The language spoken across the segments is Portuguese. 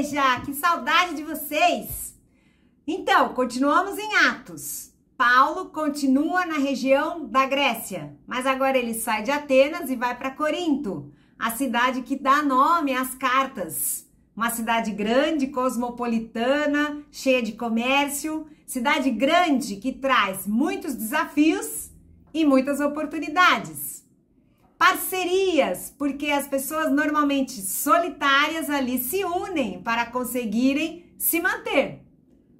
igreja! Que saudade de vocês! Então, continuamos em Atos. Paulo continua na região da Grécia, mas agora ele sai de Atenas e vai para Corinto, a cidade que dá nome às cartas. Uma cidade grande, cosmopolitana, cheia de comércio, cidade grande que traz muitos desafios e muitas oportunidades. Parcerias, porque as pessoas normalmente solitárias ali se unem para conseguirem se manter.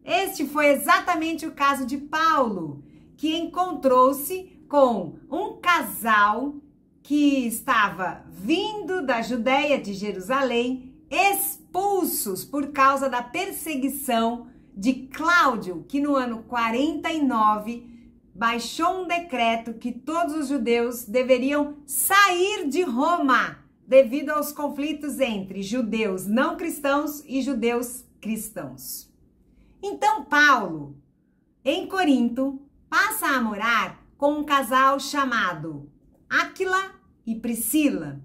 Este foi exatamente o caso de Paulo, que encontrou-se com um casal que estava vindo da Judéia de Jerusalém, expulsos por causa da perseguição de Cláudio, que no ano 49 baixou um decreto que todos os judeus deveriam sair de Roma devido aos conflitos entre judeus não cristãos e judeus cristãos. Então, Paulo, em Corinto, passa a morar com um casal chamado Áquila e Priscila.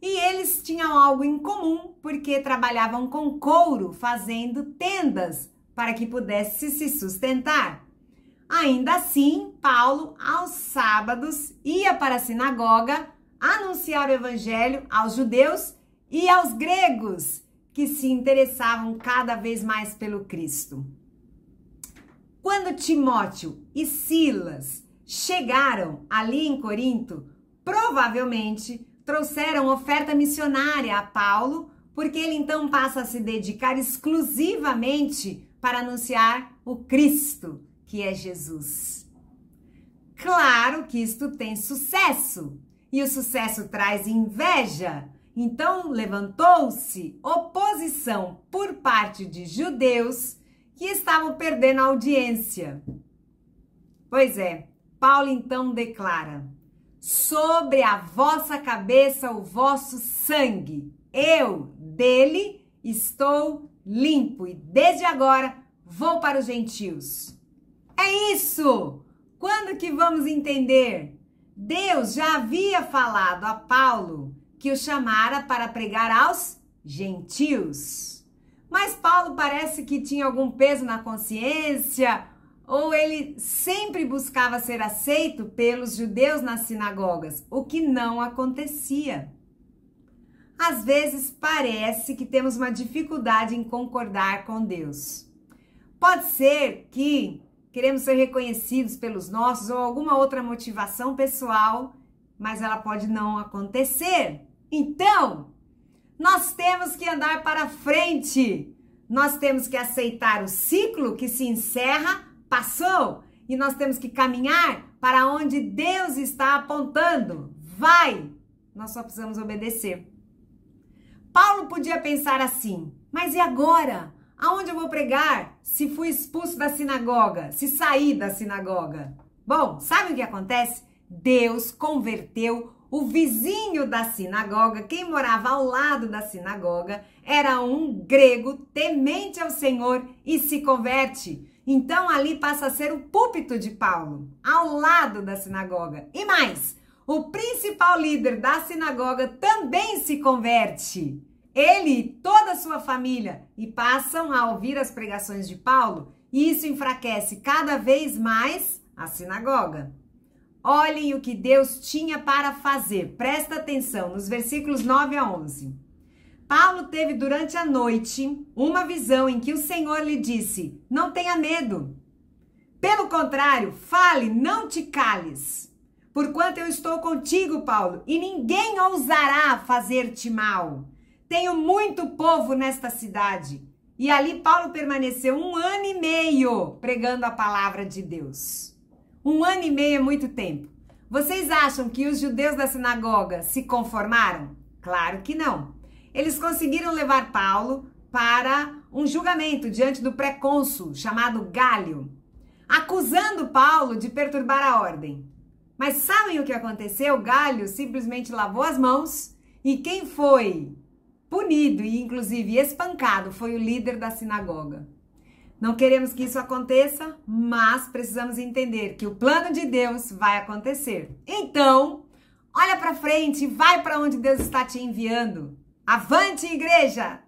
E eles tinham algo em comum porque trabalhavam com couro, fazendo tendas para que pudesse se sustentar. Ainda assim, Paulo, aos sábados, ia para a sinagoga anunciar o evangelho aos judeus e aos gregos, que se interessavam cada vez mais pelo Cristo. Quando Timóteo e Silas chegaram ali em Corinto, provavelmente trouxeram oferta missionária a Paulo, porque ele então passa a se dedicar exclusivamente para anunciar o Cristo que é Jesus. Claro que isto tem sucesso, e o sucesso traz inveja. Então levantou-se oposição por parte de judeus que estavam perdendo a audiência. Pois é, Paulo então declara: sobre a vossa cabeça o vosso sangue. Eu dele estou limpo e desde agora vou para os gentios. É isso! Quando que vamos entender? Deus já havia falado a Paulo que o chamara para pregar aos gentios. Mas Paulo parece que tinha algum peso na consciência, ou ele sempre buscava ser aceito pelos judeus nas sinagogas, o que não acontecia. Às vezes parece que temos uma dificuldade em concordar com Deus. Pode ser que queremos ser reconhecidos pelos nossos ou alguma outra motivação pessoal, mas ela pode não acontecer. Então, nós temos que andar para frente. Nós temos que aceitar o ciclo que se encerra, passou, e nós temos que caminhar para onde Deus está apontando. Vai! Nós só precisamos obedecer. Paulo podia pensar assim: mas e agora? Aonde eu vou pregar se fui expulso da sinagoga, se saí da sinagoga? Bom, sabe o que acontece? Deus converteu o vizinho da sinagoga, quem morava ao lado da sinagoga, era um grego temente ao Senhor e se converte. Então ali passa a ser o púlpito de Paulo, ao lado da sinagoga. E mais, o principal líder da sinagoga também se converte ele e toda a sua família e passam a ouvir as pregações de Paulo, e isso enfraquece cada vez mais a sinagoga. Olhem o que Deus tinha para fazer. Presta atenção nos versículos 9 a 11. Paulo teve durante a noite uma visão em que o Senhor lhe disse: Não tenha medo. Pelo contrário, fale, não te cales. Porquanto eu estou contigo, Paulo, e ninguém ousará fazer-te mal tenho muito povo nesta cidade. E ali Paulo permaneceu um ano e meio pregando a palavra de Deus. Um ano e meio é muito tempo. Vocês acham que os judeus da sinagoga se conformaram? Claro que não. Eles conseguiram levar Paulo para um julgamento diante do procônsul chamado Galho, acusando Paulo de perturbar a ordem. Mas sabem o que aconteceu? Galho simplesmente lavou as mãos e quem foi punido e inclusive espancado foi o líder da sinagoga. Não queremos que isso aconteça, mas precisamos entender que o plano de Deus vai acontecer. Então, olha para frente, vai para onde Deus está te enviando. Avante, igreja!